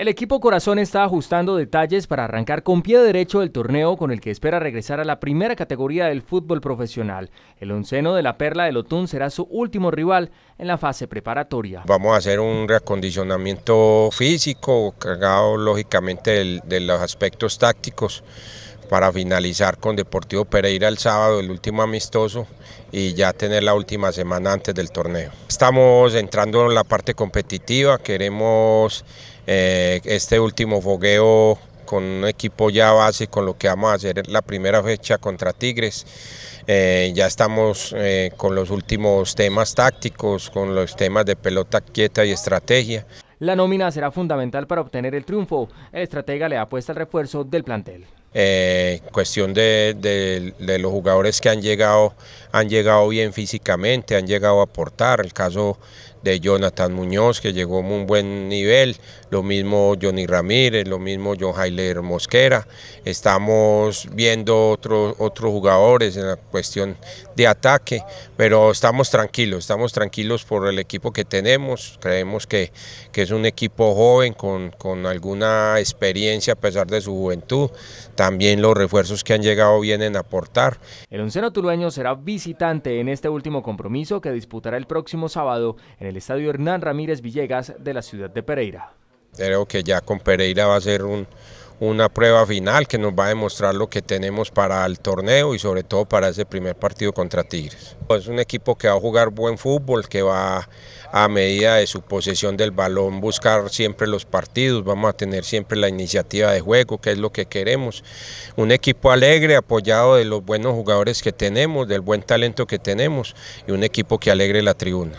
El equipo Corazón está ajustando detalles para arrancar con pie derecho el torneo con el que espera regresar a la primera categoría del fútbol profesional. El onceno de la Perla del Otún será su último rival en la fase preparatoria. Vamos a hacer un reacondicionamiento físico, cargado lógicamente de los aspectos tácticos para finalizar con Deportivo Pereira el sábado, el último amistoso, y ya tener la última semana antes del torneo. Estamos entrando en la parte competitiva, queremos eh, este último fogueo con un equipo ya base, con lo que vamos a hacer la primera fecha contra Tigres. Eh, ya estamos eh, con los últimos temas tácticos, con los temas de pelota quieta y estrategia. La nómina será fundamental para obtener el triunfo. El estratega le apuesta al refuerzo del plantel. Eh, cuestión de, los jugadores que han llegado, han llegado bien físicamente, han llegado a aportar. El caso de Jonathan Muñoz, que llegó a un buen nivel, lo mismo Johnny Ramírez, lo mismo John Jailer Mosquera. Estamos viendo otros otros jugadores en la cuestión de ataque, pero estamos tranquilos, estamos tranquilos por el equipo que tenemos. Creemos que, es un equipo joven con, con alguna experiencia a pesar de su juventud también los refuerzos que han llegado vienen a aportar. El onceno tulueño será visitante en este último compromiso que disputará el próximo sábado en el estadio Hernán Ramírez Villegas de la ciudad de Pereira. Creo que ya con Pereira va a ser un, una prueba final que nos va a demostrar lo que tenemos para el torneo y sobre todo para ese primer partido contra Tigres. Es un equipo que va a jugar buen fútbol, que va a medida de su posesión del balón buscar siempre los partidos, vamos a tener siempre la iniciativa de juego, que es lo que queremos. Un equipo alegre, apoyado de los buenos jugadores que tenemos, del buen talento que tenemos y un equipo que alegre la tribuna.